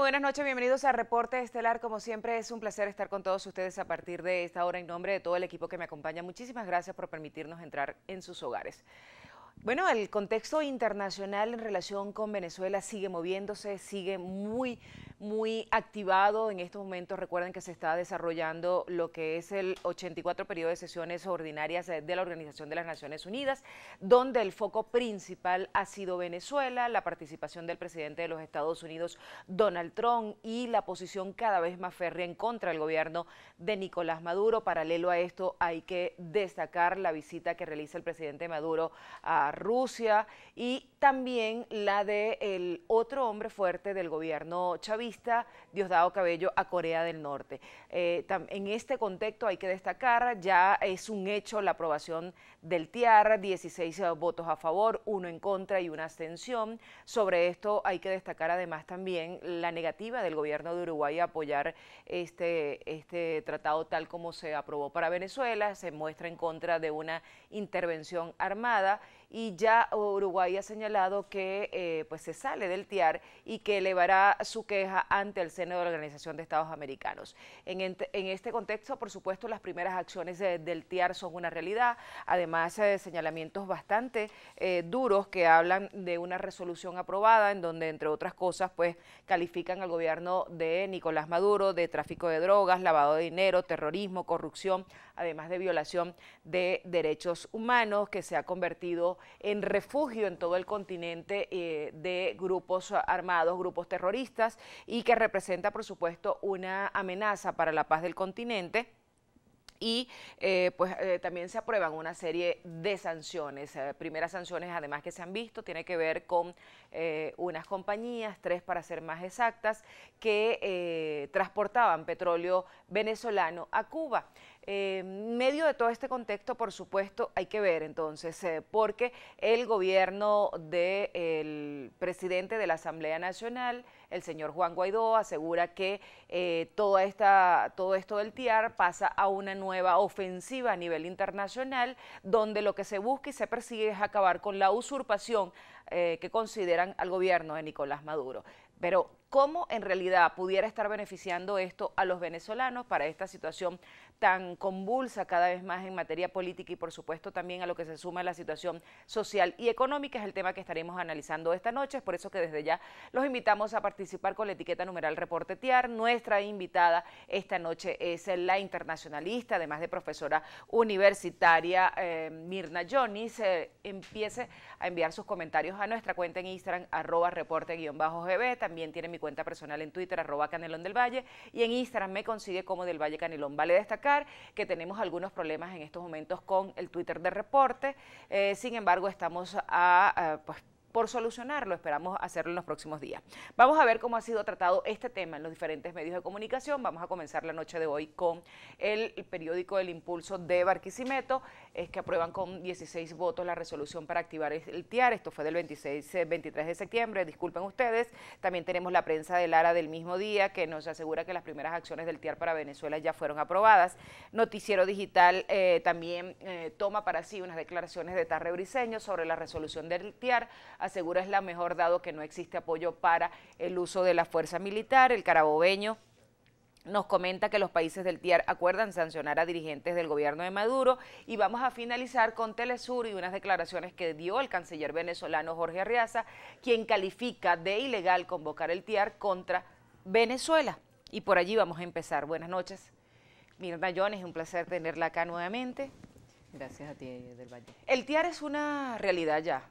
buenas noches, bienvenidos a Reporte Estelar. Como siempre es un placer estar con todos ustedes a partir de esta hora en nombre de todo el equipo que me acompaña. Muchísimas gracias por permitirnos entrar en sus hogares. Bueno, el contexto internacional en relación con Venezuela sigue moviéndose, sigue muy, muy activado. En estos momentos recuerden que se está desarrollando lo que es el 84 periodo de sesiones ordinarias de la Organización de las Naciones Unidas, donde el foco principal ha sido Venezuela, la participación del presidente de los Estados Unidos, Donald Trump, y la posición cada vez más férrea en contra del gobierno de Nicolás Maduro. Paralelo a esto, hay que destacar la visita que realiza el presidente Maduro a Rusia y también la de el otro hombre fuerte del gobierno chavista, Diosdado Cabello, a Corea del Norte. Eh, en este contexto hay que destacar, ya es un hecho la aprobación del TIAR, 16 eh, votos a favor, uno en contra y una abstención. Sobre esto hay que destacar además también la negativa del gobierno de Uruguay a apoyar este, este tratado tal como se aprobó para Venezuela, se muestra en contra de una intervención armada y ya Uruguay ha señalado que eh, pues se sale del TIAR y que elevará su queja ante el seno de la Organización de Estados Americanos. En, este contexto, por supuesto, las primeras acciones del TIAR son una realidad, además de eh, señalamientos bastante eh, duros que hablan de una resolución aprobada en donde, entre otras cosas, pues califican al gobierno de Nicolás Maduro de tráfico de drogas, lavado de dinero, terrorismo, corrupción, además de violación de derechos humanos, que se ha convertido en refugio en todo el continente eh, de grupos armados, grupos terroristas, y que representa, por supuesto, una amenaza para la paz del continente y eh, pues eh, también se aprueban una serie de sanciones. Eh, primeras sanciones además que se han visto tiene que ver con unas compañías, tres para ser más exactas, que transportaban petróleo venezolano a Cuba. En medio de todo este contexto, por supuesto, hay que ver entonces, porque el gobierno del presidente de la Asamblea Nacional, el señor Juan Guaidó asegura que eh, toda esta, todo esto del TIAR pasa a una nueva ofensiva a nivel internacional, donde lo que se busca y se persigue es acabar con la usurpación eh, que consideran al gobierno de Nicolás Maduro. Pero cómo en realidad pudiera estar beneficiando esto a los venezolanos para esta situación tan convulsa cada vez más en materia política y por supuesto también a lo que se suma la situación social y económica es el tema que estaremos analizando esta noche, es por eso que desde ya los invitamos a participar con la etiqueta numeral reportetear. Nuestra invitada esta noche es la internacionalista, además de profesora universitaria eh, Mirna Jonis. se eh, empiece a enviar sus comentarios a nuestra cuenta en Instagram, arroba reporte-gb. También tiene mi cuenta personal en Twitter, arroba Canelón del Valle, y en Instagram me consigue como del Valle Canelón. Vale destacar que tenemos algunos problemas en estos momentos con el Twitter de reporte, eh, sin embargo estamos a, a pues, por solucionarlo. Esperamos hacerlo en los próximos días. Vamos a ver cómo ha sido tratado este tema en los diferentes medios de comunicación. Vamos a comenzar la noche de hoy con el periódico El Impulso de Barquisimeto, es que aprueban con 16 votos la resolución para activar el TIAR. Esto fue del 26, 23 eh, de septiembre, disculpen ustedes. También tenemos la prensa de Lara del mismo día que nos asegura que las primeras acciones del TIAR para Venezuela ya fueron aprobadas. Noticiero Digital eh, también eh, toma para sí unas declaraciones de Tarre Briseño sobre la resolución del TIAR asegura es la mejor dado que no existe apoyo para el uso de la fuerza militar. El carabobeño nos comenta que los países del TIAR acuerdan sancionar a dirigentes del gobierno de Maduro y vamos a finalizar con Telesur y unas declaraciones que dio el canciller venezolano Jorge Arriaza, quien califica de ilegal convocar el TIAR contra Venezuela. Y por allí vamos a empezar. Buenas noches. Mirna Jones, un placer tenerla acá nuevamente. Gracias a ti, Del Valle. El TIAR es una realidad ya.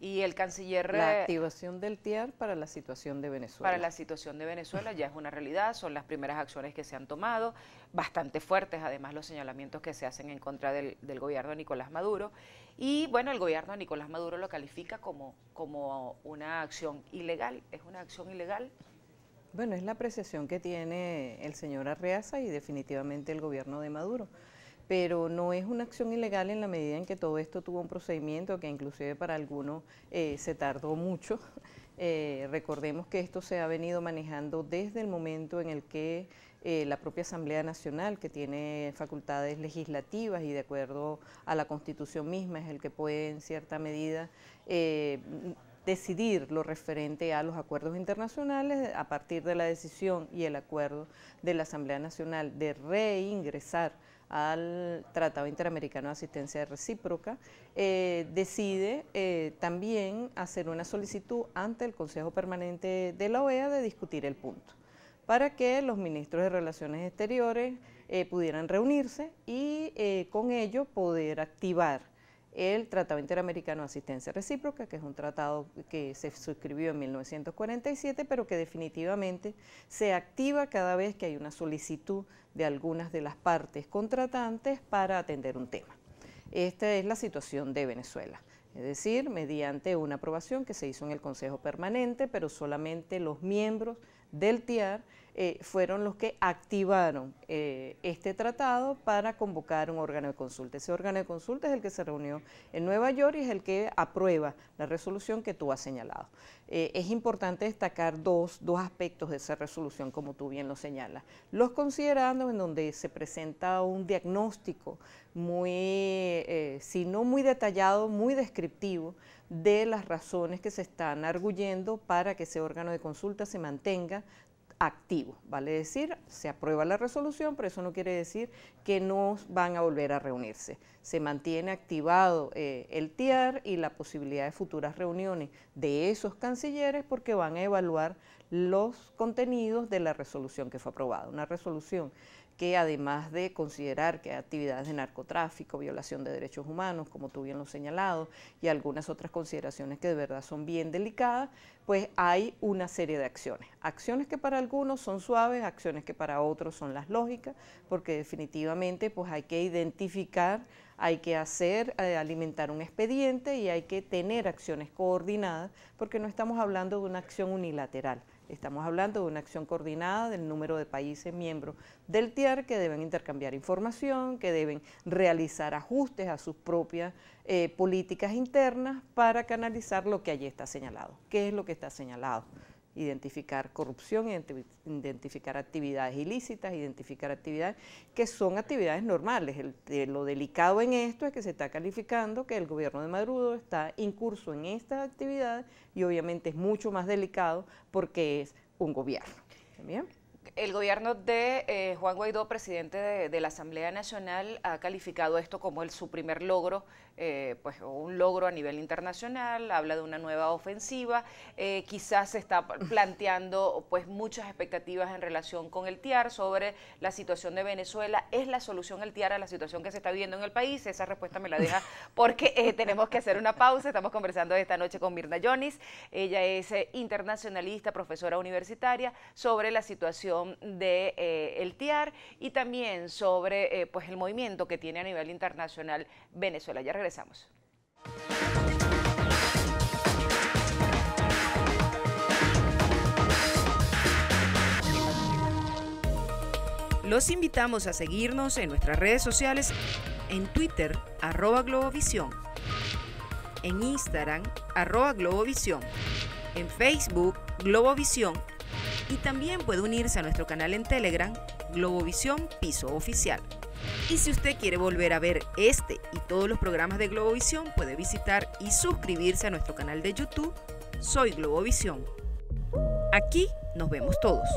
Y el canciller... La eh, activación del TIAR para la situación de Venezuela. Para la situación de Venezuela ya es una realidad, son las primeras acciones que se han tomado, bastante fuertes además los señalamientos que se hacen en contra del, gobierno de Nicolás Maduro. Y bueno, el gobierno de Nicolás Maduro lo califica como, como una acción ilegal, es una acción ilegal. Bueno, es la apreciación que tiene el señor Arreaza y definitivamente el gobierno de Maduro pero no es una acción ilegal en la medida en que todo esto tuvo un procedimiento que inclusive para algunos eh, se tardó mucho. Eh, recordemos que esto se ha venido manejando desde el momento en el que eh, la propia Asamblea Nacional, que tiene facultades legislativas y de acuerdo a la Constitución misma, es el que puede en cierta medida decidir lo referente a los acuerdos internacionales a partir de la decisión y el acuerdo de la Asamblea Nacional de reingresar al Tratado Interamericano de Asistencia Recíproca, eh, decide eh, también hacer una solicitud ante el Consejo Permanente de la OEA de discutir el punto, para que los ministros de Relaciones Exteriores eh, pudieran reunirse y con ello poder activar el Tratado Interamericano de Asistencia Recíproca, que es un tratado que se suscribió en 1947, pero que definitivamente se activa cada vez que hay una solicitud de algunas de las partes contratantes para atender un tema. Esta es la situación de Venezuela. Es decir, mediante una aprobación que se hizo en el Consejo Permanente, pero solamente los miembros del TIAR eh, fueron los que activaron eh, este tratado para convocar un órgano de consulta. Ese órgano de consulta es el que se reunió en Nueva York y es el que aprueba la resolución que tú has señalado. Eh, es importante destacar dos, dos aspectos de esa resolución, como tú bien lo señalas. Los considerando en donde se presenta un diagnóstico muy, si no muy detallado, muy descriptivo de las razones que se están arguyendo para que ese órgano de consulta se mantenga activo, vale decir, se aprueba la resolución, pero eso no quiere decir que no van a volver a reunirse. Se mantiene activado eh, el TIAR y la posibilidad de futuras reuniones de esos cancilleres porque van a evaluar los contenidos de la resolución que fue aprobada. Una resolución que además de considerar que hay actividades de narcotráfico, violación de derechos humanos, como tú bien lo señalado, y algunas otras consideraciones que de verdad son bien delicadas, pues hay una serie de acciones. Acciones que para algunos son suaves, acciones que para otros son las lógicas, porque definitivamente pues hay que identificar, hay que hacer, eh, alimentar un expediente y hay que tener acciones coordinadas, porque no estamos hablando de una acción unilateral Estamos hablando de una acción coordinada del número de países miembros del TIAR que deben intercambiar información, que deben realizar ajustes a sus propias eh, políticas internas para canalizar lo que allí está señalado. ¿Qué es lo que está señalado? identificar corrupción, identificar actividades ilícitas, identificar actividades que son actividades normales. Eh, lo delicado en esto es que se está calificando que el gobierno de Maduro está incurso en esta actividad y obviamente es mucho más delicado porque es un gobierno. ¿Bien? El gobierno de eh, Juan Guaidó, presidente de, la Asamblea Nacional, ha calificado esto como su primer logro, eh, pues un logro a nivel internacional, habla de una nueva ofensiva, eh, quizás se está planteando pues muchas expectativas en relación con el TIAR sobre la situación de Venezuela. ¿Es la solución el TIAR a la situación que se está viviendo en el país? Esa respuesta me la deja porque tenemos que hacer una pausa. Estamos conversando esta noche con Mirna Jonis, ella es internacionalista, profesora universitaria, sobre la situación de, eh, el TIAR y también sobre eh, pues el movimiento que tiene a nivel internacional Venezuela. Ya regresamos. Los invitamos a seguirnos en nuestras redes sociales, en Twitter, arroba Globovisión, en Instagram, arroba Globovisión, en Facebook, Globovisión y también puede unirse a nuestro canal en Telegram, Globovisión Piso Oficial. Y si usted quiere volver a ver este y todos los programas de Globovisión, puede visitar y suscribirse a nuestro canal de YouTube, Soy Globovisión. Aquí nos vemos todos.